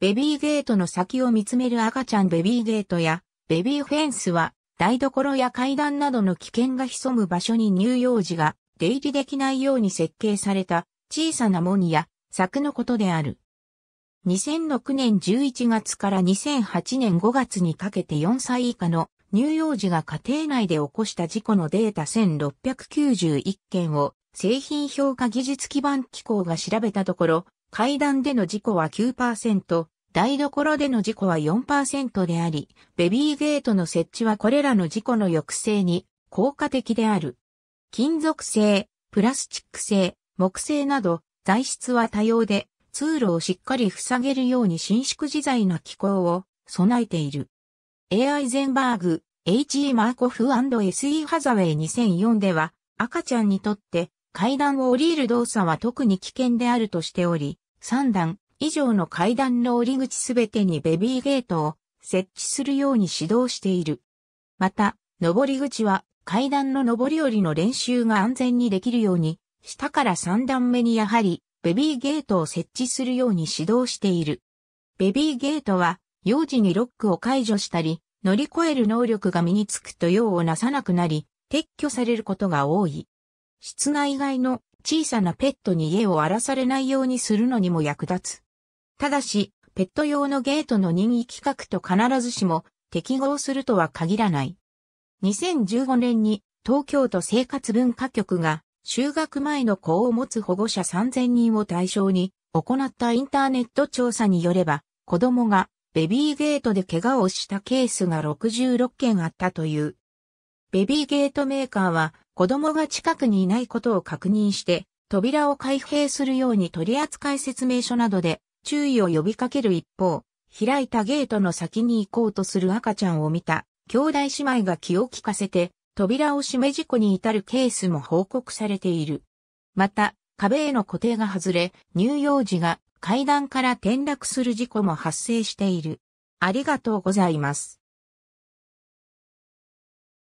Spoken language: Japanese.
ベビーゲートの先を見つめる赤ちゃんベビーゲートやベビーフェンスは台所や階段などの危険が潜む場所に乳幼児が出入りできないように設計された小さな門や柵のことである。2006年11月から2008年5月にかけて4歳以下の乳幼児が家庭内で起こした事故のデータ1691件を製品評価技術基盤機構が調べたところ、階段での事故は9%、台所での事故は4%であり、ベビーゲートの設置はこれらの事故の抑制に効果的である。金属製、プラスチック製、木製など材質は多様で、通路をしっかり塞げるように伸縮自在な機構を備えている。A. アイゼンバーグ、H.E. マーコフ &S.E. ハザウェイ2004では、赤ちゃんにとって階段を降りる動作は特に危険であるとしており、3段、以上の階段の折り口すべてにベビーゲートを設置するように指導している。また、上り口は階段の上り下りの練習が安全にできるように、下から3段目にやはりベビーゲートを設置するように指導している。ベビーゲートは、幼児にロックを解除したり、乗り越える能力が身につくと用をなさなくなり、撤去されることが多い。室内外の小さなペットに家を荒らされないようにするのにも役立つ。ただし、ペット用のゲートの任意規格と必ずしも適合するとは限らない。2015年に東京都生活文化局が就学前の子を持つ保護者3000人を対象に行ったインターネット調査によれば子供がベビーゲートで怪我をしたケースが66件あったという。ベビーゲートメーカーは子供が近くにいないことを確認して扉を開閉するように取扱説明書などで注意を呼びかける一方、開いたゲートの先に行こうとする赤ちゃんを見た、兄弟姉妹が気を利かせて、扉を閉め事故に至るケースも報告されている。また、壁への固定が外れ、乳幼児が階段から転落する事故も発生している。ありがとうございます。